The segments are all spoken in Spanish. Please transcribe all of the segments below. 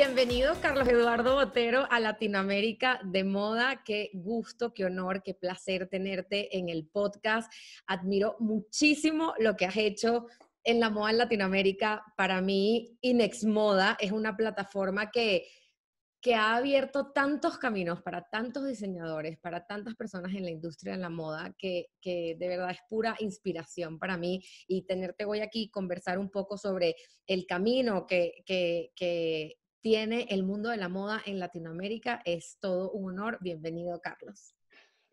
Bienvenido, Carlos Eduardo Botero, a Latinoamérica de Moda. Qué gusto, qué honor, qué placer tenerte en el podcast. Admiro muchísimo lo que has hecho en la moda en Latinoamérica. Para mí, Inex Moda es una plataforma que, que ha abierto tantos caminos para tantos diseñadores, para tantas personas en la industria de la moda, que, que de verdad es pura inspiración para mí. Y tenerte hoy aquí, conversar un poco sobre el camino que, que tiene el mundo de la moda en Latinoamérica. Es todo un honor. Bienvenido, Carlos.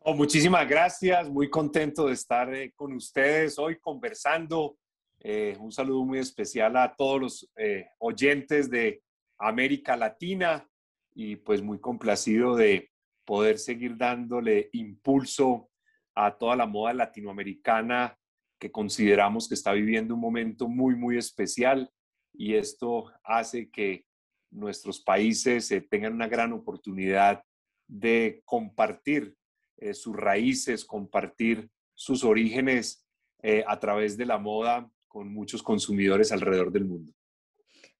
Oh, muchísimas gracias, muy contento de estar eh, con ustedes hoy conversando. Eh, un saludo muy especial a todos los eh, oyentes de América Latina y pues muy complacido de poder seguir dándole impulso a toda la moda latinoamericana que consideramos que está viviendo un momento muy, muy especial y esto hace que nuestros países eh, tengan una gran oportunidad de compartir eh, sus raíces, compartir sus orígenes eh, a través de la moda con muchos consumidores alrededor del mundo.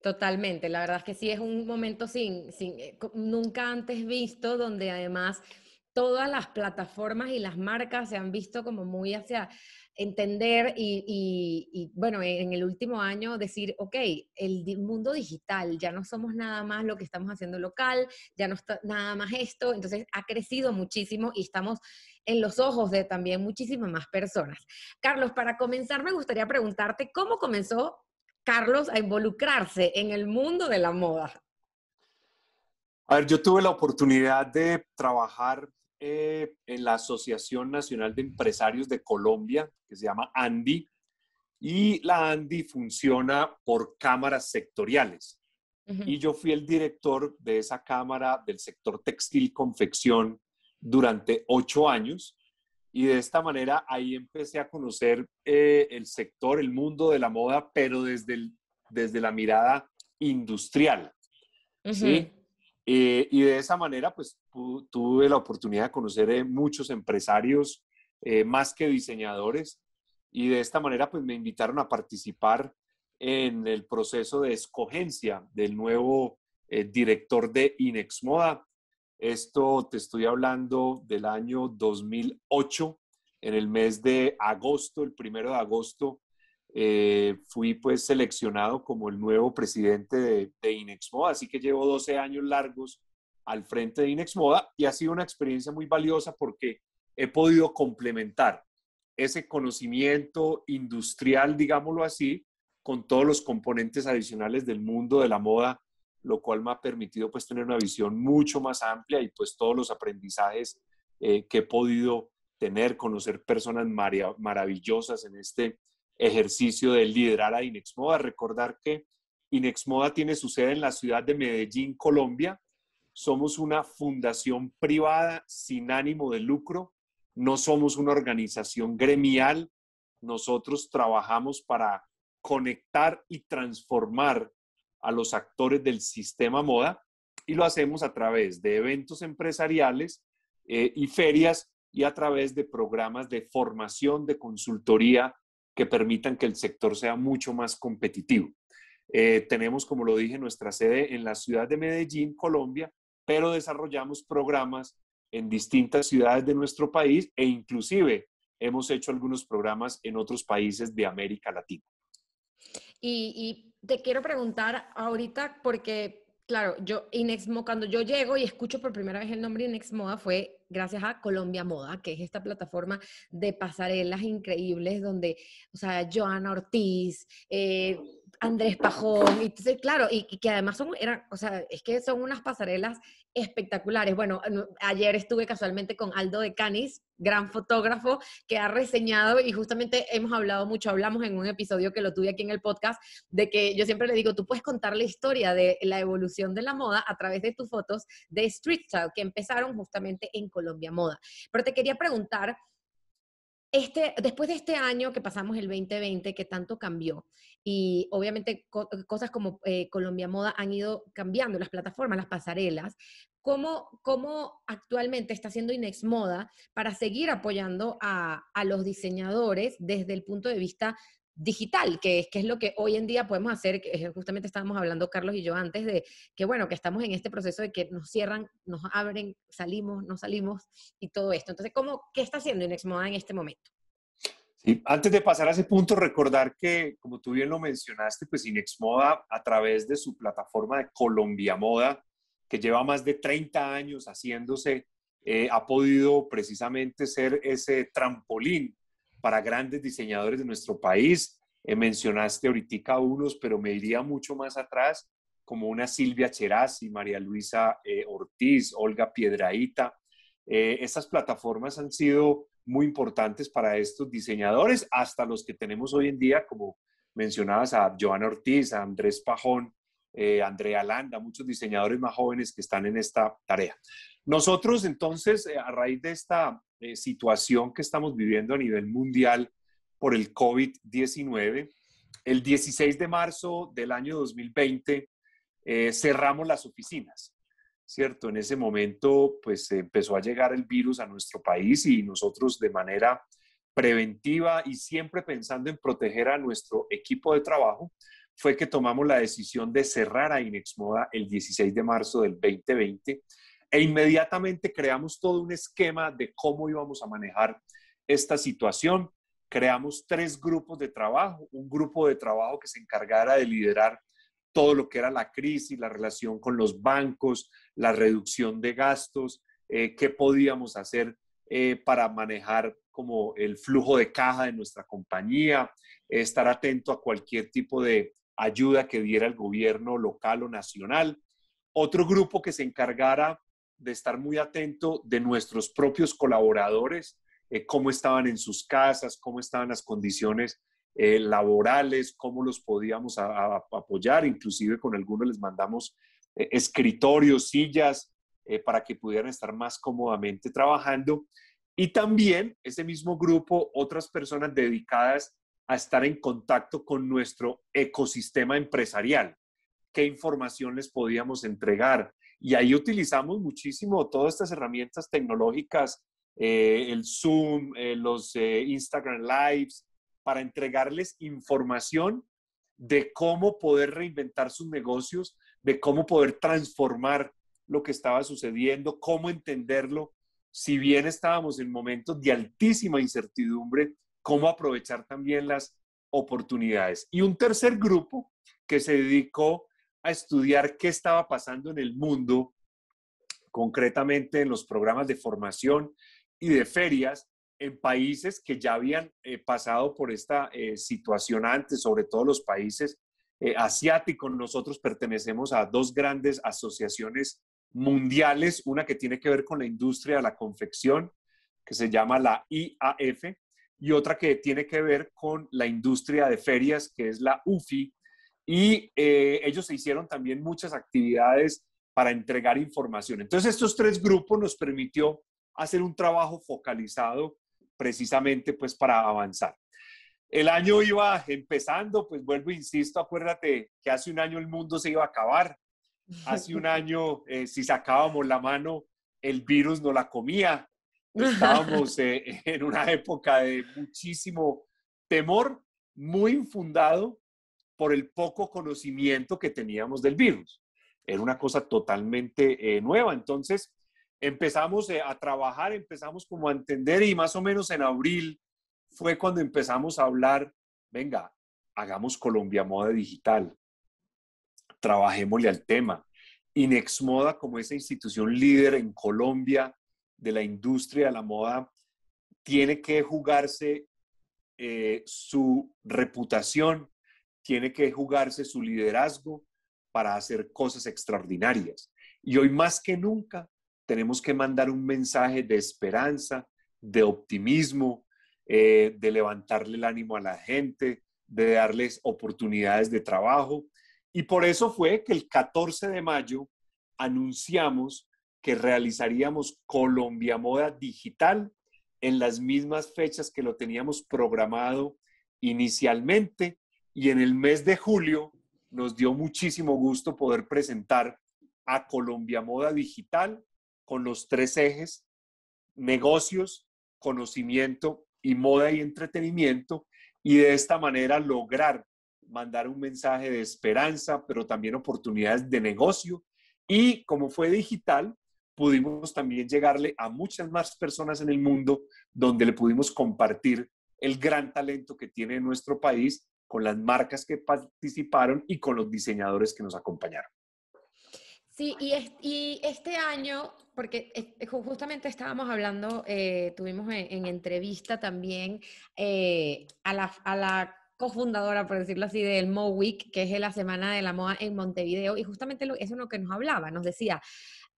Totalmente, la verdad es que sí es un momento sin nunca antes visto, donde además todas las plataformas y las marcas se han visto como muy hacia entender y, bueno, en el último año decir, ok, el mundo digital, ya no somos nada más lo que estamos haciendo local, ya no está nada más esto, entonces ha crecido muchísimo y estamos en los ojos de también muchísimas más personas. Carlos, para comenzar me gustaría preguntarte cómo comenzó Carlos a involucrarse en el mundo de la moda. A ver, yo tuve la oportunidad de trabajar eh, en la Asociación Nacional de Empresarios de Colombia, que se llama ANDI, y la ANDI funciona por cámaras sectoriales. Y yo fui el director de esa cámara del sector textil confección durante ocho años. Y de esta manera ahí empecé a conocer eh, el sector, el mundo de la moda, pero desde, el, desde la mirada industrial. ¿sí? Eh, y de esa manera, pues tuve la oportunidad de conocer eh, muchos empresarios, eh, más que diseñadores, y de esta manera, pues me invitaron a participar en el proceso de escogencia del nuevo director de Inexmoda. Esto te estoy hablando del año 2008, en el mes de agosto, el primero de agosto eh, fui pues seleccionado como el nuevo presidente de, Inexmoda, así que llevo 12 años largos al frente de Inexmoda y ha sido una experiencia muy valiosa porque he podido complementar ese conocimiento industrial, digámoslo así, con todos los componentes adicionales del mundo de la moda, lo cual me ha permitido pues tener una visión mucho más amplia y pues todos los aprendizajes eh, que he podido tener, conocer personas maravillosas en este ejercicio de liderar a Inexmoda. Recordar que Inexmoda tiene su sede en la ciudad de Medellín, Colombia. Somos una fundación privada sin ánimo de lucro. No somos una organización gremial. Nosotros trabajamos para conectar y transformar a los actores del sistema moda y lo hacemos a través de eventos empresariales eh, y ferias y a través de programas de formación, de consultoría que permitan que el sector sea mucho más competitivo. Eh, tenemos, como lo dije, nuestra sede en la ciudad de Medellín, Colombia, pero desarrollamos programas en distintas ciudades de nuestro país e inclusive hemos hecho algunos programas en otros países de América Latina. Y, te quiero preguntar ahorita, porque, claro, yo, Inexmo, cuando yo llego y escucho por primera vez el nombre Inexmoa, fue gracias a Colombia Moda, que es esta plataforma de pasarelas increíbles donde, o sea, Joana Ortiz, eh, Andrés Pajón, y claro, y, que además son, eran, o sea, es que son unas pasarelas espectaculares. Bueno, ayer estuve casualmente con Aldo de Canis, gran fotógrafo que ha reseñado y justamente hemos hablado mucho, hablamos en un episodio que lo tuve aquí en el podcast, de que yo siempre le digo, tú puedes contar la historia de la evolución de la moda a través de tus fotos de Street style que empezaron justamente en Colombia Moda. Pero te quería preguntar, este, después de este año que pasamos el 2020, que tanto cambió, y obviamente eh, cosas como eh, Colombia Moda han ido cambiando, las plataformas, las pasarelas. ¿Cómo, cómo actualmente está haciendo Inex Moda para seguir apoyando a, a, los diseñadores desde el punto de vista digital, que es, que es lo que hoy en día podemos hacer, que justamente estábamos hablando Carlos y yo antes de que, bueno, que estamos en este proceso de que nos cierran, nos abren, salimos, no salimos y todo esto. Entonces, ¿cómo, ¿qué está haciendo Inex Moda en este momento? Y Antes de pasar a ese punto, recordar que, como tú bien lo mencionaste, pues Inexmoda a través de su plataforma de Colombia Moda, que lleva más de 30 años haciéndose, eh, ha podido precisamente ser ese trampolín para grandes diseñadores de nuestro país. Eh, mencionaste ahorita unos, pero me iría mucho más atrás, como una Silvia Cherasi, María Luisa eh, Ortiz, Olga Piedraíta. estas plataformas han sido muy importantes para estos diseñadores, hasta los que tenemos hoy en día, como mencionabas a Joana Ortiz, a Andrés Pajón, eh, Andrea Landa, muchos diseñadores más jóvenes que están en esta tarea. Nosotros entonces, eh, a raíz de esta eh, situación que estamos viviendo a nivel mundial por el COVID-19, el 16 de marzo del año 2020 eh, cerramos las oficinas. ¿cierto? En ese momento, pues empezó a llegar el virus a nuestro país y nosotros de manera preventiva y siempre pensando en proteger a nuestro equipo de trabajo, fue que tomamos la decisión de cerrar a Inexmoda el 16 de marzo del 2020 e inmediatamente creamos todo un esquema de cómo íbamos a manejar esta situación. Creamos tres grupos de trabajo, un grupo de trabajo que se encargara de liderar todo lo que era la crisis, la relación con los bancos, la reducción de gastos, eh, qué podíamos hacer eh, para manejar como el flujo de caja de nuestra compañía, estar atento a cualquier tipo de ayuda que diera el gobierno local o nacional. Otro grupo que se encargara de estar muy atento de nuestros propios colaboradores, eh, cómo estaban en sus casas, cómo estaban las condiciones eh, laborales, cómo los podíamos apoyar, inclusive con algunos les mandamos eh, escritorios, sillas, eh, para que pudieran estar más cómodamente trabajando. Y también ese mismo grupo, otras personas dedicadas a estar en contacto con nuestro ecosistema empresarial, qué información les podíamos entregar. Y ahí utilizamos muchísimo todas estas herramientas tecnológicas, el Zoom, los Instagram Lives, para entregarles información de cómo poder reinventar sus negocios, de cómo poder transformar lo que estaba sucediendo, cómo entenderlo. Si bien estábamos en momentos de altísima incertidumbre, cómo aprovechar también las oportunidades. Y un tercer grupo que se dedicó a estudiar qué estaba pasando en el mundo, concretamente en los programas de formación y de ferias, en países que ya habían eh, pasado por esta eh, situación antes, sobre todo los países eh, asiáticos. Nosotros pertenecemos a dos grandes asociaciones mundiales, una que tiene que ver con la industria de la confección, que se llama la IAF, y otra que tiene que ver con la industria de ferias, que es la UFI. Y ellos se hicieron también muchas actividades para entregar información. Entonces, estos tres grupos nos permitió hacer un trabajo focalizado precisamente pues para avanzar. El año iba empezando, pues vuelvo, insisto, acuérdate que hace un año el mundo se iba a acabar, hace un año eh, si sacábamos la mano el virus no la comía, estábamos eh, en una época de muchísimo temor, muy infundado por el poco conocimiento que teníamos del virus. Era una cosa totalmente eh, nueva, entonces empezamos eh, a trabajar, empezamos como a entender y más o menos en abril fue cuando empezamos a hablar, venga, hagamos Colombia Moda Digital, trabajémosle al tema. Inex Moda como esa institución líder en Colombia de la industria de la moda, tiene que jugarse eh, su reputación, tiene que jugarse su liderazgo para hacer cosas extraordinarias. Y hoy más que nunca tenemos que mandar un mensaje de esperanza, de optimismo, eh, de levantarle el ánimo a la gente, de darles oportunidades de trabajo. Y por eso fue que el 14 de mayo anunciamos que realizaríamos Colombia Moda Digital en las mismas fechas que lo teníamos programado inicialmente. Y en el mes de julio nos dio muchísimo gusto poder presentar a Colombia Moda Digital con los tres ejes, negocios, conocimiento y moda y entretenimiento, y de esta manera lograr mandar un mensaje de esperanza, pero también oportunidades de negocio. Y como fue digital, pudimos también llegarle a muchas más personas en el mundo donde le pudimos compartir el gran talento que tiene nuestro país con las marcas que participaron y con los diseñadores que nos acompañaron. Sí, y, y este año, porque justamente estábamos hablando, eh, tuvimos e, en, entrevista también eh, a la, cofundadora, por decirlo así, del Mo Week, que es la Semana de la Moda en Montevideo, y justamente eso es lo que nos hablaba, nos decía,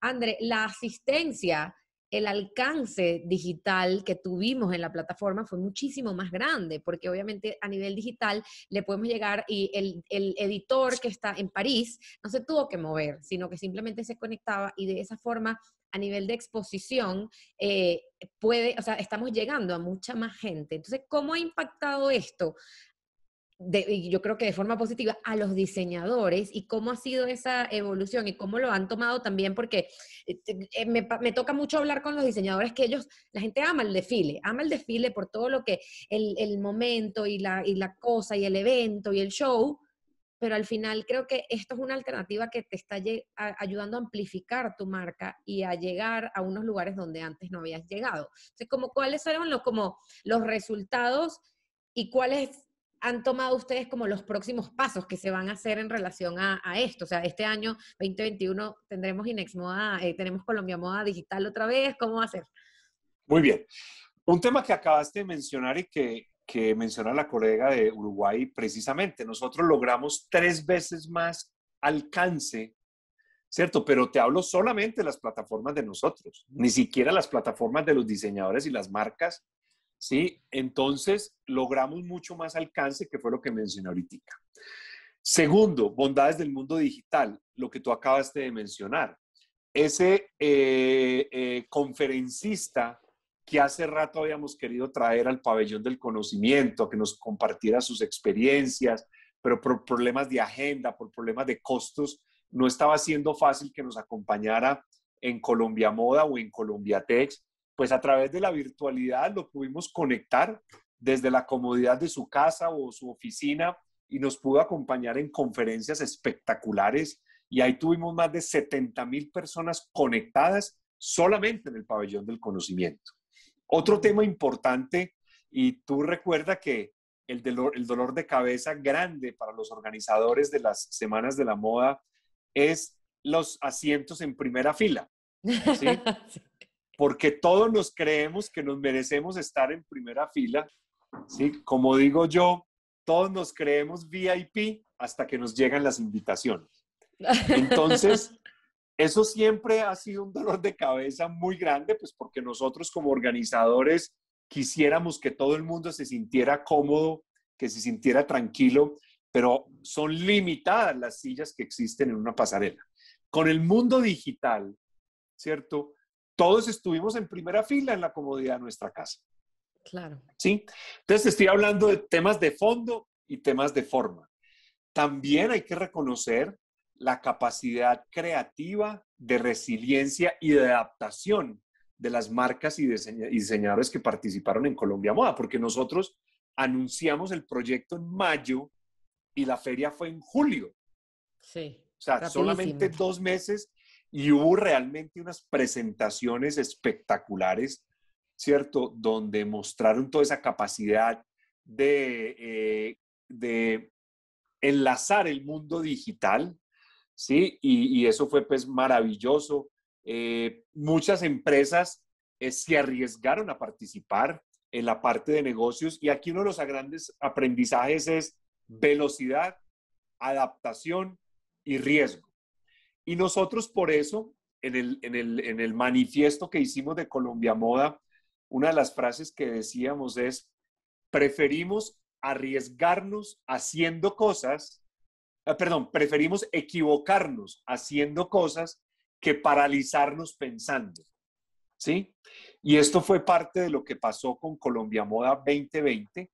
André, la asistencia el alcance digital que tuvimos en la plataforma fue muchísimo más grande, porque obviamente a nivel digital le podemos llegar y el, editor que está en París no se tuvo que mover, sino que simplemente se conectaba y de esa forma a nivel de exposición eh, puede, o sea, estamos llegando a mucha más gente. Entonces, ¿cómo ha impactado esto yo creo que de forma positiva, a los diseñadores y cómo ha sido esa evolución y cómo lo han tomado también, porque eh, eh, me, toca mucho hablar con los diseñadores que ellos, la gente ama el desfile, ama el desfile por todo lo que, el, momento y la, cosa y el evento y el show, pero al final creo que esto es una alternativa que te está ayudando a amplificar tu marca y a llegar a unos lugares donde antes no habías llegado. Entonces, como, ¿cuáles fueron los, como, los resultados y cuáles han tomado ustedes como los próximos pasos que se van a hacer en relación a, esto? O sea, este año 2021 tendremos Inex Moda, eh, tenemos Colombia Moda Digital otra vez, ¿cómo va a ser? Muy bien. Un tema que acabaste de mencionar y que, que menciona la colega de Uruguay, precisamente, nosotros logramos tres veces más alcance, ¿cierto? Pero te hablo solamente de las plataformas de nosotros, ni siquiera las plataformas de los diseñadores y las marcas ¿sí? Entonces, logramos mucho más alcance, que fue lo que mencioné ahorita. Segundo, bondades del mundo digital, lo que tú acabaste de mencionar. Ese eh, eh, conferencista que hace rato habíamos querido traer al pabellón del conocimiento, que nos compartiera sus experiencias, pero por problemas de agenda, por problemas de costos, no estaba siendo fácil que nos acompañara en Colombia Moda o en Colombia Tech pues a través de la virtualidad lo pudimos conectar desde la comodidad de su casa o su oficina y nos pudo acompañar en conferencias espectaculares y ahí tuvimos más de 70 mil personas conectadas solamente en el pabellón del conocimiento. Otro tema importante, y tú recuerda que el dolor, el dolor de cabeza grande para los organizadores de las Semanas de la Moda es los asientos en primera fila. ¿sí? porque todos nos creemos que nos merecemos estar en primera fila, ¿sí? Como digo yo, todos nos creemos VIP hasta que nos llegan las invitaciones. Entonces, eso siempre ha sido un dolor de cabeza muy grande, pues porque nosotros como organizadores quisiéramos que todo el mundo se sintiera cómodo, que se sintiera tranquilo, pero son limitadas las sillas que existen en una pasarela. Con el mundo digital, ¿cierto? todos estuvimos en primera fila en la comodidad de nuestra casa. Claro. ¿Sí? Entonces estoy hablando de temas de fondo y temas de forma. También hay que reconocer la capacidad creativa de resiliencia y de adaptación de las marcas y, diseñadores que participaron en Colombia Moda, porque nosotros anunciamos el proyecto en mayo y la feria fue en julio. Sí. O sea, solamente dos meses y hubo realmente unas presentaciones espectaculares, ¿cierto? Donde mostraron toda esa capacidad de, eh, de enlazar el mundo digital, ¿sí? Y, eso fue pues maravilloso. Eh, muchas empresas eh, se arriesgaron a participar en la parte de negocios y aquí uno de los grandes aprendizajes es velocidad, adaptación y riesgo. Y nosotros por eso, en el, manifiesto que hicimos de Colombia Moda, una de las frases que decíamos es, preferimos arriesgarnos haciendo cosas, ah, perdón, preferimos equivocarnos haciendo cosas que paralizarnos pensando. ¿Sí? Y esto fue parte de lo que pasó con Colombia Moda 2020,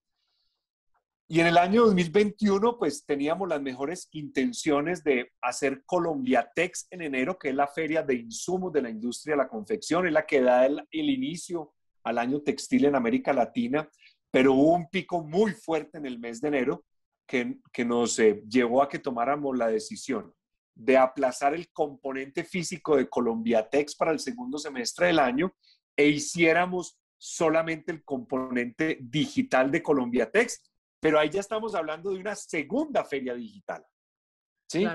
y en el año 2021, pues teníamos las mejores intenciones de hacer Colombiatex en enero, que es la feria de insumos de la industria de la confección, es la que da el, inicio al año textil en América Latina, pero hubo un pico muy fuerte en el mes de enero que, que nos eh, llevó a que tomáramos la decisión de aplazar el componente físico de Colombiatex para el segundo semestre del año e hiciéramos solamente el componente digital de Colombiatex pero ahí ya estamos hablando de una segunda feria digital. ¿sí?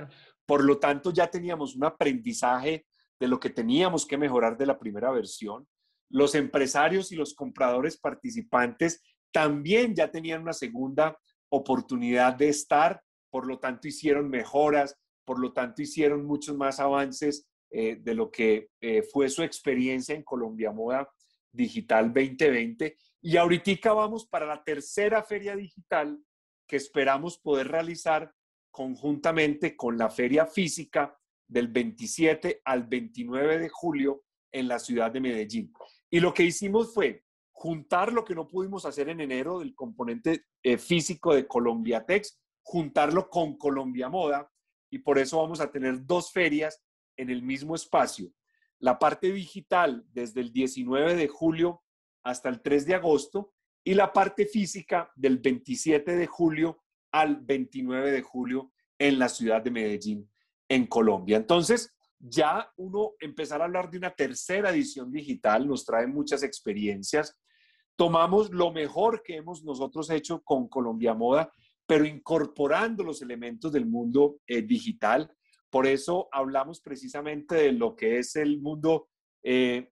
Por lo tanto, ya teníamos un aprendizaje de lo que teníamos que mejorar de la primera versión. Los empresarios y los compradores participantes también ya tenían una segunda oportunidad de estar, por lo tanto hicieron mejoras, por lo tanto hicieron muchos más avances eh, de lo que eh, fue su experiencia en Colombia Moda Digital 2020 y ahorita vamos para la tercera feria digital que esperamos poder realizar conjuntamente con la feria física del 27 al 29 de julio en la ciudad de Medellín. Y lo que hicimos fue juntar lo que no pudimos hacer en enero del componente eh, físico de Colombia Colombiatex, juntarlo con Colombia Moda y por eso vamos a tener dos ferias en el mismo espacio. La parte digital desde el 19 de julio hasta el 3 de agosto y la parte física del 27 de julio al 29 de julio en la ciudad de Medellín, en Colombia. Entonces, ya uno empezar a hablar de una tercera edición digital nos trae muchas experiencias. Tomamos lo mejor que hemos nosotros hecho con Colombia Moda, pero incorporando los elementos del mundo eh, digital. Por eso hablamos precisamente de lo que es el mundo eh,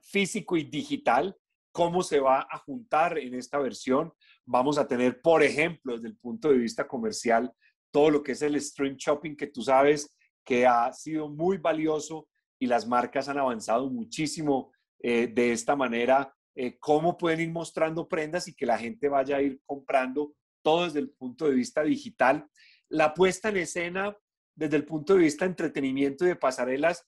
físico y digital, cómo se va a juntar en esta versión. Vamos a tener, por ejemplo, desde el punto de vista comercial, todo lo que es el stream shopping que tú sabes que ha sido muy valioso y las marcas han avanzado muchísimo eh, de esta manera, eh, cómo pueden ir mostrando prendas y que la gente vaya a ir comprando todo desde el punto de vista digital. La puesta en escena desde el punto de vista entretenimiento y de pasarelas,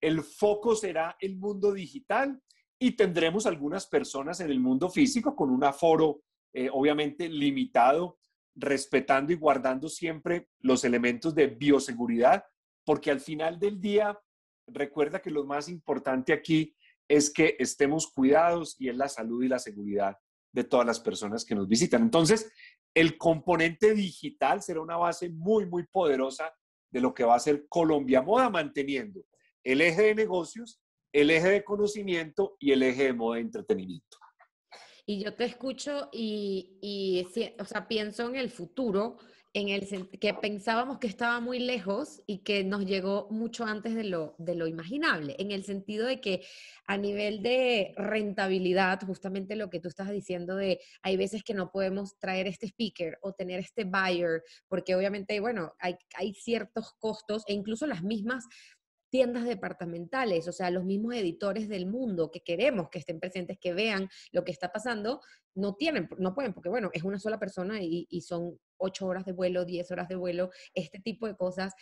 el foco será el mundo digital y tendremos algunas personas en el mundo físico con un aforo eh, obviamente limitado, respetando y guardando siempre los elementos de bioseguridad, porque al final del día, recuerda que lo más importante aquí es que estemos cuidados y es la salud y la seguridad de todas las personas que nos visitan. Entonces, el componente digital será una base muy, muy poderosa de lo que va a ser Colombia Moda, manteniendo el eje de negocios, el eje de conocimiento y el eje de entretenimiento. Y yo te escucho y, y o sea, pienso en el futuro, en el que pensábamos que estaba muy lejos y que nos llegó mucho antes de lo, de lo imaginable, en el sentido de que a nivel de rentabilidad, justamente lo que tú estás diciendo de hay veces que no podemos traer este speaker o tener este buyer, porque obviamente, bueno, hay, hay ciertos costos e incluso las mismas tiendas departamentales, o sea, los mismos editores del mundo que queremos que estén presentes, que vean lo que está pasando, no tienen, no pueden, porque bueno, es una sola persona y, y son ocho horas de vuelo, diez horas de vuelo, este tipo de cosas.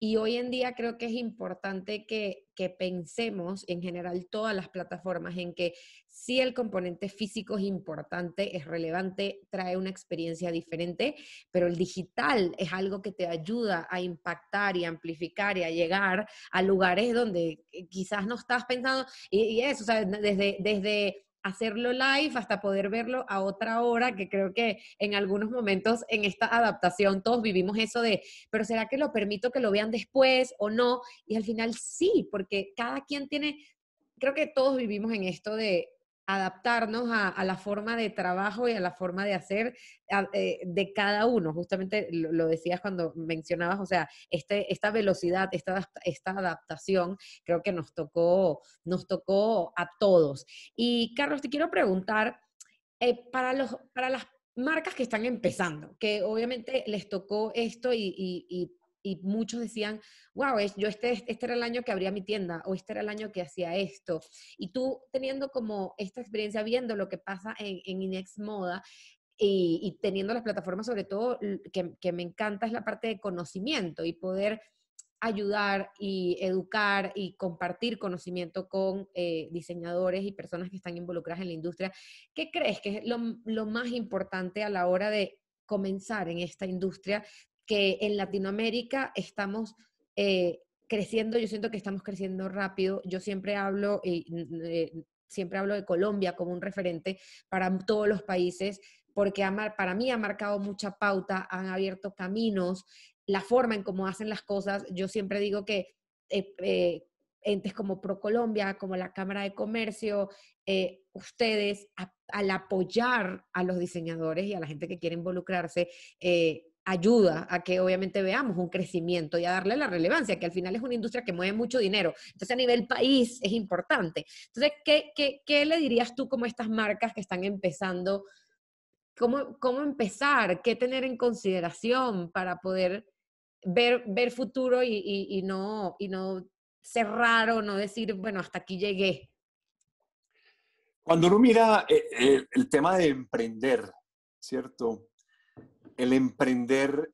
Y hoy en día creo que es importante que, que, pensemos en general todas las plataformas en que si el componente físico es importante, es relevante, trae una experiencia diferente, pero el digital es algo que te ayuda a impactar y amplificar y a llegar a lugares donde eh, quizás no estás pensando, y, eso, o sea, desde, desde hacerlo live hasta poder verlo a otra hora, que creo que en algunos momentos en esta adaptación todos vivimos eso de, pero ¿será que lo permito que lo vean después o no? Y al final sí, porque cada quien tiene, creo que todos vivimos en esto de adaptarnos a, la forma de trabajo y a la forma de hacer eh, de cada uno. Justamente lo, decías cuando mencionabas, o sea, este, esta velocidad, esta, esta adaptación, creo que nos tocó, nos tocó a todos. Y Carlos, te quiero preguntar, eh, para, los, para las marcas que están empezando, que obviamente les tocó esto y, y y muchos decían, wow, yo este, este era el año que abría mi tienda o este era el año que hacía esto. Y tú teniendo como esta experiencia, viendo lo que pasa en, Inex Moda, y, teniendo las plataformas, sobre todo, que, me encanta es la parte de conocimiento y poder ayudar y educar y compartir conocimiento con eh, diseñadores y personas que están involucradas en la industria. ¿Qué crees que es lo más importante a la hora de comenzar en esta industria que en Latinoamérica estamos eh, creciendo, yo siento que estamos creciendo rápido. Yo siempre hablo, eh, siempre hablo de Colombia como un referente para todos los países, porque para mí ha marcado mucha pauta, han abierto caminos, la forma en cómo hacen las cosas. Yo siempre digo que eh, entes como ProColombia, como la Cámara de Comercio, ustedes al apoyar a los diseñadores y a la gente que quiere involucrarse, ayuda a que obviamente veamos un crecimiento y a darle la relevancia, que al final es una industria que mueve mucho dinero. Entonces a nivel país es importante. Entonces, ¿qué, qué, qué le dirías tú como estas marcas que están empezando? ¿Cómo, cómo empezar? ¿Qué tener en consideración para poder ver, ver futuro y, y, no, y no cerrar o no decir, bueno, hasta aquí llegué? Cuando uno mira eh, eh, el tema de emprender, ¿cierto? el emprender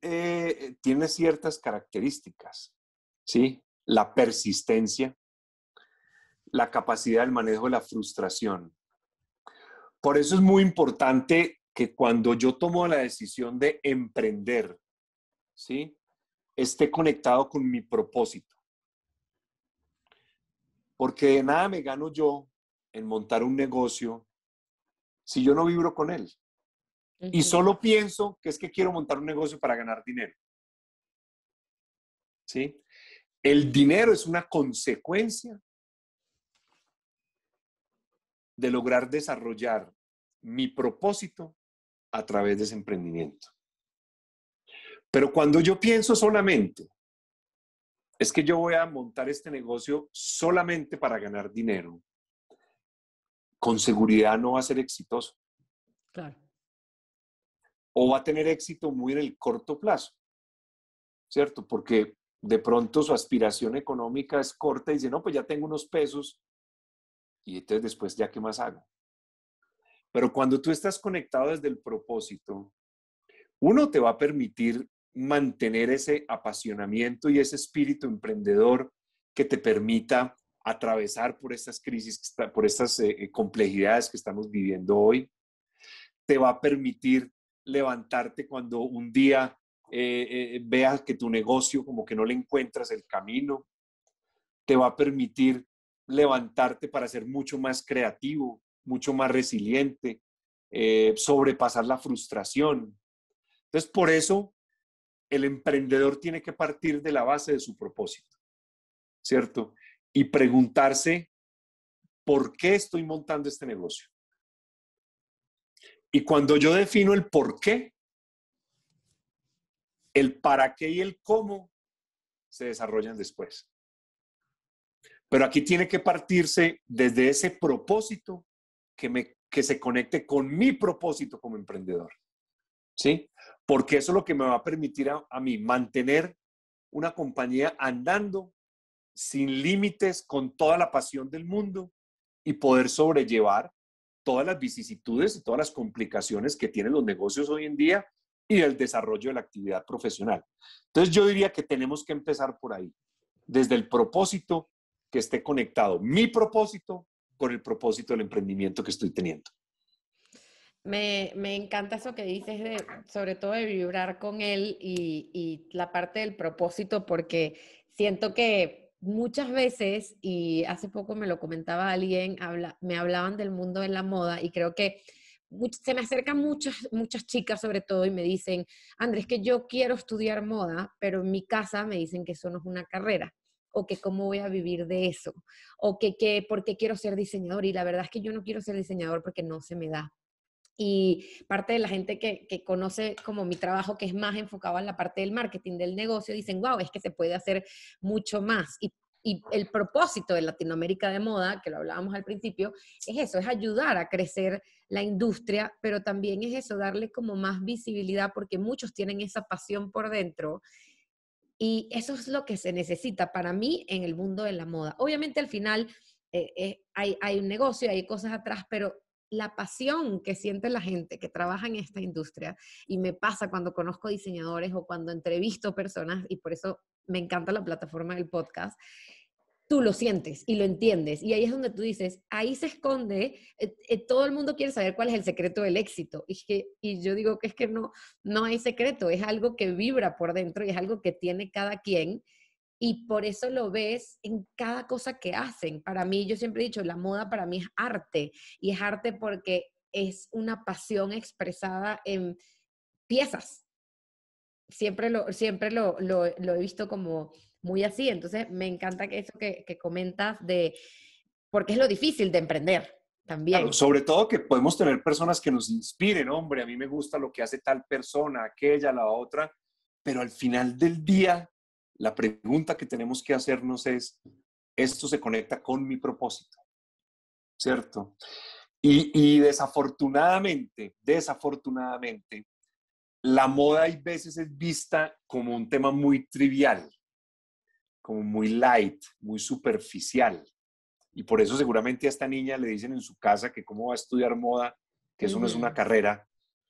eh, tiene ciertas características, ¿sí? La persistencia, la capacidad del manejo de la frustración. Por eso es muy importante que cuando yo tomo la decisión de emprender, ¿sí? Esté conectado con mi propósito. Porque de nada me gano yo en montar un negocio si yo no vibro con él y solo pienso que es que quiero montar un negocio para ganar dinero. ¿Sí? El dinero es una consecuencia de lograr desarrollar mi propósito a través de ese emprendimiento. Pero cuando yo pienso solamente, es que yo voy a montar este negocio solamente para ganar dinero, con seguridad no va a ser exitoso. Claro o va a tener éxito muy en el corto plazo, ¿cierto? Porque de pronto su aspiración económica es corta y dice, no, pues ya tengo unos pesos y entonces después ya qué más hago. Pero cuando tú estás conectado desde el propósito, uno te va a permitir mantener ese apasionamiento y ese espíritu emprendedor que te permita atravesar por estas crisis, por estas eh, eh, complejidades que estamos viviendo hoy. Te va a permitir levantarte cuando un día eh, eh, eh, veas que tu negocio como que no le encuentras el camino. Te va a permitir levantarte para ser mucho más creativo, mucho más resiliente, sobrepasar la frustración. Entonces, por eso el emprendedor tiene que partir de la base de su propósito, ¿cierto? Y preguntarse, ¿por qué estoy montando este negocio? Y cuando yo defino el por qué, el para qué y el cómo se desarrollan después. Pero aquí tiene que partirse desde ese propósito que, me, que se conecte con mi propósito como emprendedor. ¿Sí? Porque eso es lo que me va a permitir a mí mantener una compañía andando sin límites, con toda la pasión del mundo y poder sobrellevar todas las vicisitudes y todas las complicaciones que tienen los negocios hoy en día y el desarrollo de la actividad profesional. Entonces yo diría que tenemos que empezar por ahí, desde el propósito que esté conectado, mi propósito con el propósito del emprendimiento que estoy teniendo. Me, me, encanta eso que dices, sobre todo de vibrar con él y, y, la parte del propósito, porque siento que muchas veces, y hace poco me lo comentaba alguien, me hablaban del mundo de la moda y creo que se me acercan muchas, muchas chicas sobre todo y me dicen, Andrés, que yo quiero estudiar moda, pero en mi casa me dicen que eso no es una carrera o que cómo voy a vivir de eso, o que, que por qué quiero ser diseñador. Y la verdad es que yo no quiero ser diseñador porque no se me da. Y parte de la gente que, que, conoce como mi trabajo, que es más enfocado en la parte del marketing, del negocio, dicen, wow, es que se puede hacer mucho más. Y, el propósito de Latinoamérica de Moda, que lo hablábamos al principio, es eso, es ayudar a crecer la industria, pero también es eso, darle como más visibilidad, porque muchos tienen esa pasión por dentro. Y eso es lo que se necesita para mí en el mundo de la moda. Obviamente al final eh, eh, hay, hay un negocio, hay cosas atrás, pero la pasión que siente la gente que trabaja en esta industria. Y me pasa cuando conozco diseñadores o cuando entrevisto personas, y por eso me encanta la plataforma del podcast, tú lo sientes y lo entiendes. Y ahí es donde tú dices, ahí se esconde, eh, eh, todo el mundo quiere saber cuál es el secreto del éxito. Y, que, y yo digo que es que no, no hay secreto, es algo que vibra por dentro y es algo que tiene cada quien y por eso lo ves en cada cosa que hacen. Para mí, yo siempre he dicho, la moda para mí es arte y es arte porque es una pasión expresada en piezas. Siempre lo, siempre lo, he visto como muy así. Entonces, me encanta que eso que, que comentas de, porque es lo difícil de emprender. También. sobre todo que podemos tener personas que nos inspiren, hombre, a mí me gusta lo que hace tal persona, aquella, la otra, pero al final del día la pregunta que tenemos que hacernos es, ¿esto se conecta con mi propósito? ¿Cierto? Y, desafortunadamente, desafortunadamente, la moda hay veces es vista como un tema muy trivial, como muy light, muy superficial. Y por eso seguramente a esta niña le dicen en su casa que cómo va a estudiar moda, que eso no es una carrera.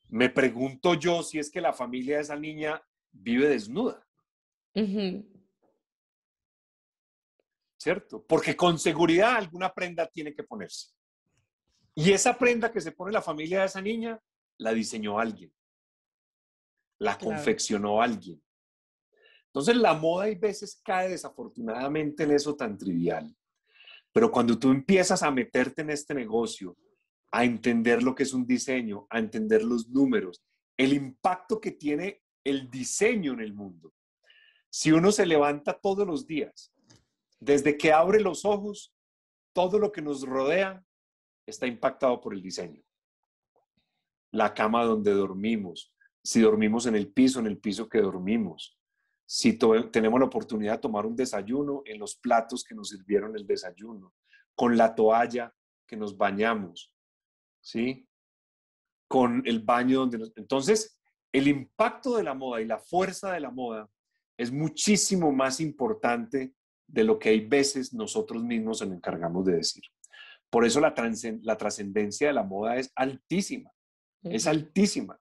Me pregunto yo si es que la familia de esa niña vive desnuda. ¿Cierto? Porque con seguridad alguna prenda tiene que ponerse. Y esa prenda que se pone la familia de esa niña, la diseñó alguien, la confeccionó alguien. Entonces la moda a veces cae desafortunadamente en eso tan trivial. Pero cuando tú empiezas a meterte en este negocio, a entender lo que es un diseño, a entender los números, el impacto que tiene el diseño en el mundo, si uno se levanta todos los días, desde que abre los ojos, todo lo que nos rodea está impactado por el diseño. La cama donde dormimos, si dormimos en el piso, en el piso que dormimos, si tenemos la oportunidad de tomar un desayuno, en los platos que nos sirvieron el desayuno, con la toalla que nos bañamos, ¿sí? Con el baño donde nos... Entonces, el impacto de la moda y la fuerza de la moda es muchísimo más importante de lo que hay veces nosotros mismos nos encargamos de decir. Por eso la, la trascendencia de la moda es altísima, es altísima.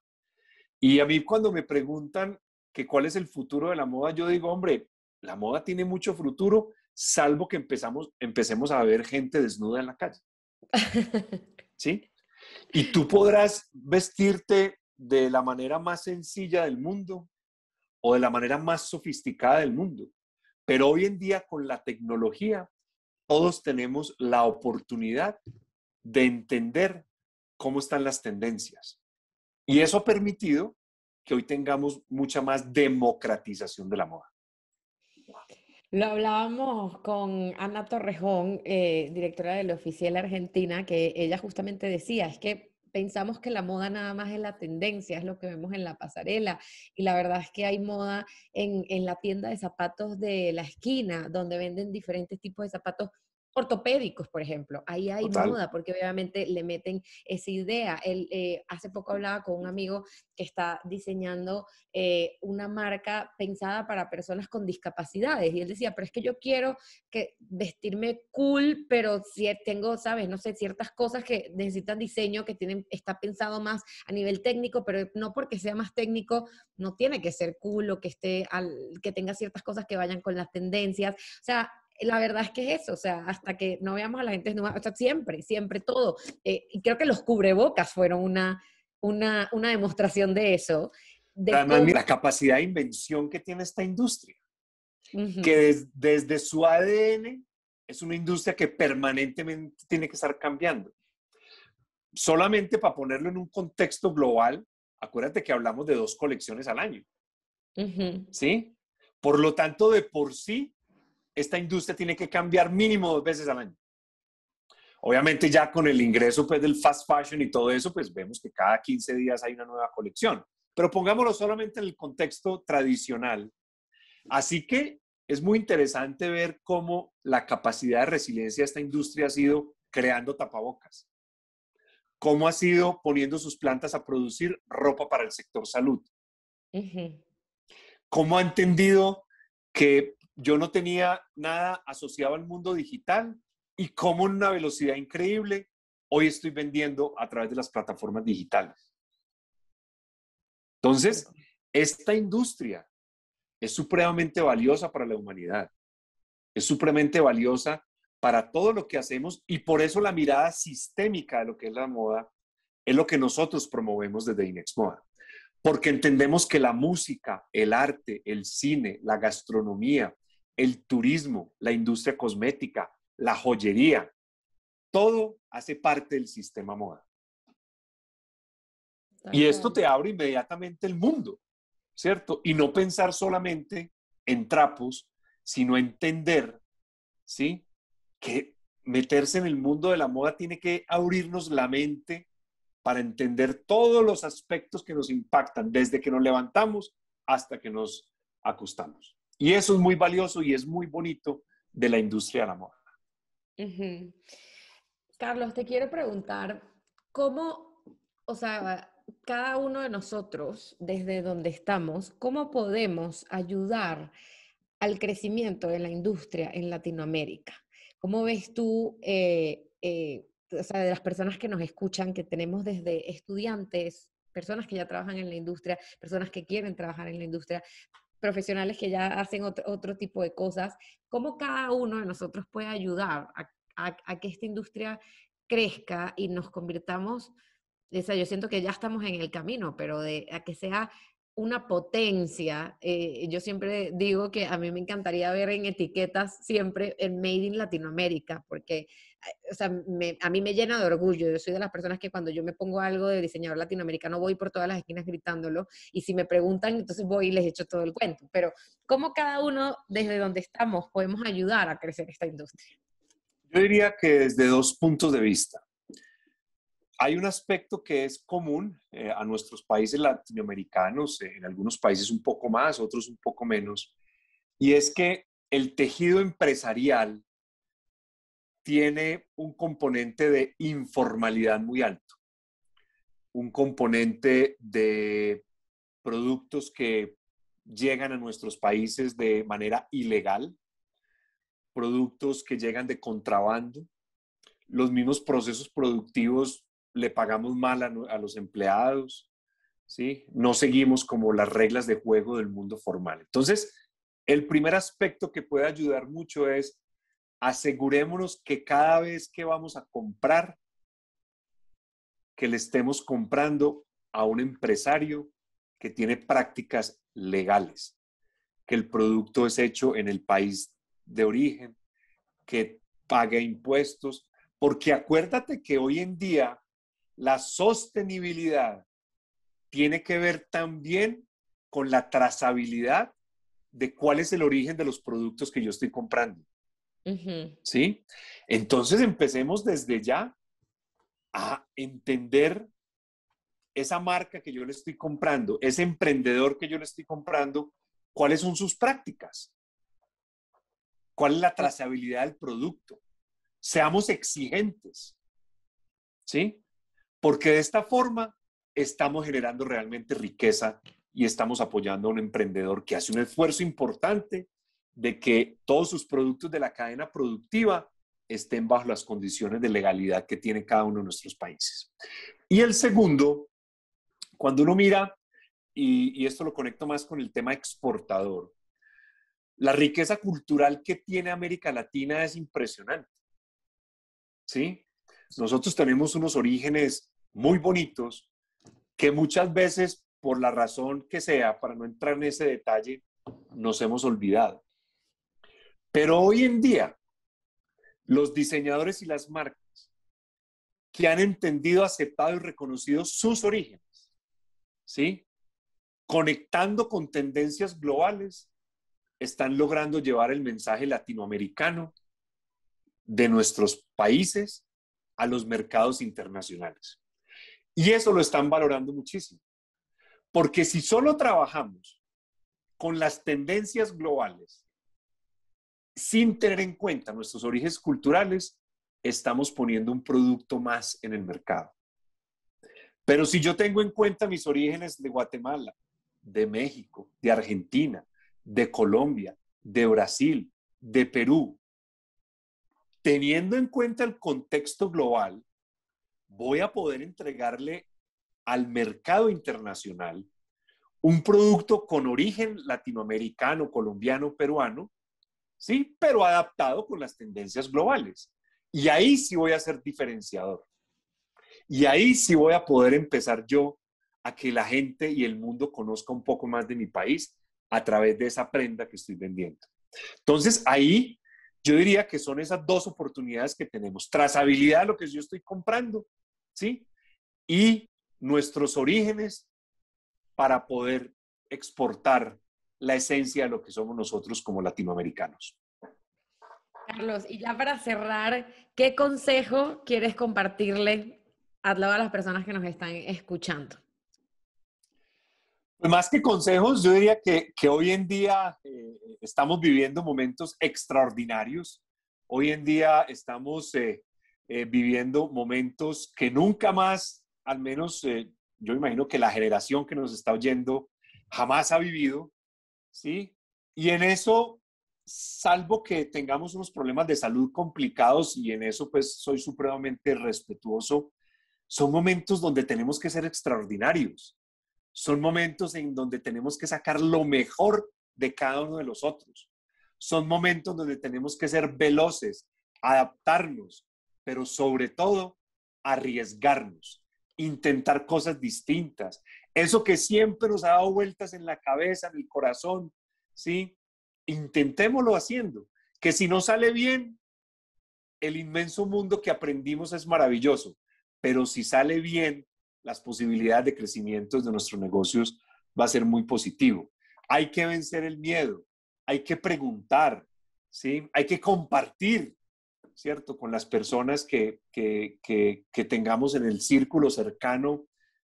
Y a mí cuando me preguntan que cuál es el futuro de la moda, yo digo, hombre, la moda tiene mucho futuro, salvo que empezamos, empecemos a ver gente desnuda en la calle. ¿Sí? Y tú podrás vestirte de la manera más sencilla del mundo, o de la manera más sofisticada del mundo. Pero hoy en día con la tecnología, todos tenemos la oportunidad de entender cómo están las tendencias. Y eso ha permitido que hoy tengamos mucha más democratización de la moda. Lo hablábamos con Ana Torrejón, eh, directora del Oficial Argentina, que ella justamente decía, es que pensamos que la moda nada más es la tendencia, es lo que vemos en la pasarela. Y la verdad es que hay moda en, en la tienda de zapatos de la esquina, donde venden diferentes tipos de zapatos ortopédicos, por ejemplo. Ahí hay moda, porque obviamente le meten esa idea. Él, eh, hace poco hablaba con un amigo que está diseñando eh, una marca pensada para personas con discapacidades. Y él decía, pero es que yo quiero que vestirme cool, pero si e, tengo, sabes, no sé, ciertas cosas que necesitan diseño, que tienen, está pensado más a nivel técnico, pero no porque sea más técnico, no tiene que ser cool o que, esté que tenga ciertas cosas que vayan con las tendencias. O sea, la verdad es que es eso, o sea, hasta que no veamos a la gente o sea, siempre, siempre todo. Eh, y creo que los cubrebocas fueron una, una, demostración de eso. De la capacidad de invención que tiene esta industria, que desde su ADN es una industria que permanentemente tiene que estar cambiando. Solamente para ponerlo en un contexto global, acuérdate que hablamos de dos colecciones al año. ¿Sí? Por lo tanto, de por sí, esta industria tiene que cambiar mínimo dos veces al año. Obviamente ya con el ingreso pues, del fast fashion y todo eso, pues vemos que cada 15 días hay una nueva colección. Pero pongámoslo solamente en el contexto tradicional. Así que es muy interesante ver cómo la capacidad de resiliencia de esta industria ha sido creando tapabocas, cómo ha sido poniendo sus plantas a producir ropa para el sector salud, cómo ha entendido que yo no tenía nada asociado al mundo digital y como una velocidad increíble, hoy estoy vendiendo a través de las plataformas digitales. Entonces, esta industria es supremamente valiosa para la humanidad, es supremamente valiosa para todo lo que hacemos y por eso la mirada sistémica de lo que es la moda es lo que nosotros promovemos desde Inex Moda, porque entendemos que la música, el arte, el cine, la gastronomía, el turismo, la industria cosmética, la joyería, todo hace parte del sistema moda. Y esto te abre inmediatamente el mundo, ¿cierto? Y no pensar solamente en trapos, sino entender, ¿sí? Que meterse en el mundo de la moda tiene que abrirnos la mente para entender todos los aspectos que nos impactan, desde que nos levantamos hasta que nos acostamos. Y eso es muy valioso y es muy bonito de la industria de la moda. Carlos, te quiero preguntar, ¿cómo, o sea, cada uno de nosotros, desde donde estamos, cómo podemos ayudar al crecimiento de la industria en Latinoamérica? ¿Cómo ves tú, eh, eh, o sea, de las personas que nos escuchan, que tenemos desde estudiantes, personas que ya trabajan en la industria, personas que quieren trabajar en la industria, profesionales que ya hacen otro, tipo de cosas, cómo cada uno de nosotros puede ayudar a, que esta industria crezca y nos convirtamos, o yo siento que ya estamos en el camino, pero de a que sea una potencia. Eh, yo siempre digo que a mí me encantaría ver en etiquetas siempre el Made in Latinoamérica, porque o sea, a mí me llena de orgullo. Yo soy de las personas que cuando yo me pongo algo de diseñador latinoamericano voy por todas las esquinas gritándolo y si me preguntan, entonces voy y les echo todo el cuento. Pero ¿cómo cada uno desde donde estamos podemos ayudar a crecer esta industria? Yo diría que desde dos puntos de vista. Hay un aspecto que es común eh, a nuestros países latinoamericanos, eh, en algunos países un poco más, otros un poco menos, y es que el tejido empresarial tiene un componente de informalidad muy alto, un componente de productos que llegan a nuestros países de manera ilegal, productos que llegan de contrabando, los mismos procesos productivos le pagamos mal a, los empleados, ¿sí? no seguimos como las reglas de juego del mundo formal. Entonces, el primer aspecto que puede ayudar mucho es asegurémonos que cada vez que vamos a comprar, que le estemos comprando a un empresario que tiene prácticas legales, que el producto es hecho en el país de origen, que pague impuestos, porque acuérdate que hoy en día la sostenibilidad tiene que ver también con la trazabilidad de cuál es el origen de los productos que yo estoy comprando. ¿Sí? Entonces empecemos desde ya a entender esa marca que yo le estoy comprando, ese emprendedor que yo le estoy comprando, cuáles son sus prácticas, cuál es la trazabilidad del producto. Seamos exigentes, ¿sí? Porque de esta forma estamos generando realmente riqueza y estamos apoyando a un emprendedor que hace un esfuerzo importante de que todos sus productos de la cadena productiva estén bajo las condiciones de legalidad que tiene cada uno de nuestros países. Y el segundo, cuando uno mira, y, esto lo conecto más con el tema exportador, la riqueza cultural que tiene América Latina es impresionante. ¿Sí? Nosotros tenemos unos orígenes muy bonitos que muchas veces, por la razón que sea, para no entrar en ese detalle, nos hemos olvidado. Pero hoy en día, los diseñadores y las marcas que han entendido, aceptado y reconocido sus orígenes, ¿sí? Conectando con tendencias globales, están logrando llevar el mensaje latinoamericano de nuestros países a los mercados internacionales. Y eso lo están valorando muchísimo. Porque si solo trabajamos con las tendencias globales sin tener en cuenta nuestros orígenes culturales, estamos poniendo un producto más en el mercado. Pero si yo tengo en cuenta mis orígenes de Guatemala, de México, de Argentina, de Colombia, de Brasil, de Perú, teniendo en cuenta el contexto global, voy a poder entregarle al mercado internacional un producto con origen latinoamericano, colombiano, peruano, ¿sí? Pero adaptado con las tendencias globales. Y ahí sí voy a ser diferenciador. Y ahí sí voy a poder empezar yo a que la gente y el mundo conozca un poco más de mi país a través de esa prenda que estoy vendiendo. Entonces, ahí yo diría que son esas dos oportunidades que tenemos. Trazabilidad, lo que yo estoy comprando, ¿sí? Y nuestros orígenes para poder exportar la esencia de lo que somos nosotros como latinoamericanos. Carlos, y ya para cerrar, ¿qué consejo quieres compartirle a todas las personas que nos están escuchando? Pues más que consejos, yo diría que, hoy en día eh, estamos viviendo momentos extraordinarios. Hoy en día estamos eh, eh, viviendo momentos que nunca más, al menos yo imagino que la generación que nos está oyendo, jamás ha vivido. ¿sí? Y en eso, salvo que tengamos unos problemas de salud complicados, y en eso pues soy supremamente respetuoso, son momentos donde tenemos que ser extraordinarios. Son momentos en donde tenemos que sacar lo mejor de cada uno de los otros. Son momentos donde tenemos que ser veloces, adaptarnos, pero sobre todo arriesgarnos, intentar cosas distintas, eso que siempre nos ha dado vueltas en la cabeza, en el corazón, ¿sí? Intentémoslo haciendo, que si no sale bien, el inmenso mundo que aprendimos es maravilloso, pero si sale bien, las posibilidades de crecimiento de nuestros negocios va a ser muy positivo. Hay que vencer el miedo, hay que preguntar, ¿sí? Hay que compartir, ¿cierto? Con las personas que, que, que, que tengamos en el círculo cercano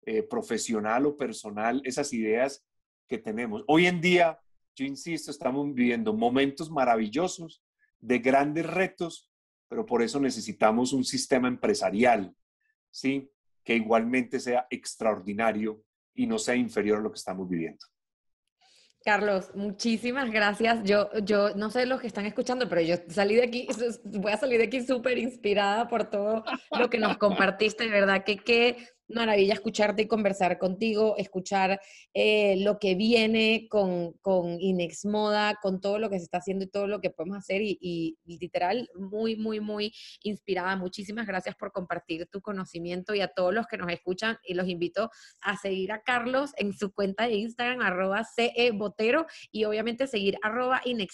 eh, profesional o personal esas ideas que tenemos. Hoy en día, yo insisto, estamos viviendo momentos maravillosos de grandes retos, pero por eso necesitamos un sistema empresarial, ¿sí? Que igualmente sea extraordinario y no sea inferior a lo que estamos viviendo. Carlos, muchísimas gracias. Yo, yo no sé los que están escuchando, pero yo salí de aquí, voy a salir de aquí súper inspirada por todo lo que nos compartiste. De verdad que qué maravilla escucharte y conversar contigo, escuchar eh, lo que viene con, con, Inex Moda, con todo lo que se está haciendo y todo lo que podemos hacer. Y, literal, muy, muy, muy inspirada. Muchísimas gracias por compartir tu conocimiento y a todos los que nos escuchan. Y los invito a seguir a Carlos en su cuenta de Instagram, arroba CEBotero, y obviamente seguir arroba Inex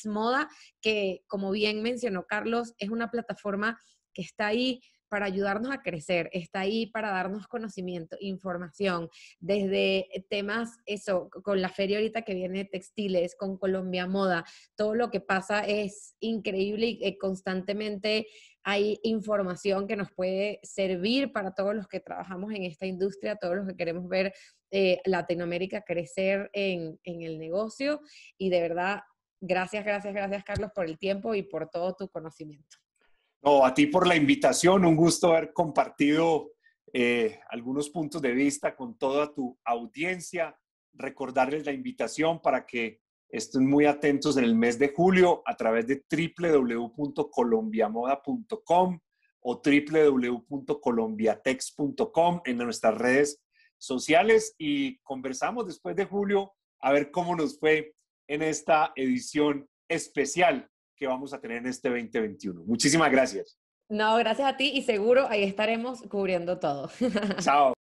que como bien mencionó Carlos, es una plataforma que está ahí para ayudarnos a crecer, está ahí para darnos conocimiento, información, desde temas, eso, con la feria ahorita que viene textiles, con Colombia Moda, todo lo que pasa es increíble y eh, constantemente hay información que nos puede servir para todos los que trabajamos en esta industria, todos los que queremos ver eh, Latinoamérica crecer en el negocio y de verdad, gracias, gracias, gracias Carlos por el tiempo y por todo tu conocimiento. No, a ti por la invitación, un gusto haber compartido eh, algunos puntos de vista con toda tu audiencia. Recordarles la invitación para que estén muy atentos en el mes de julio a través de www.colombiamoda.com o www.colombiatex.com en nuestras redes sociales y conversamos después de julio a ver cómo nos fue en esta edición especial que vamos a tener en este 2021. Muchísimas gracias. No, gracias a ti y seguro ahí estaremos cubriendo todo. Chao.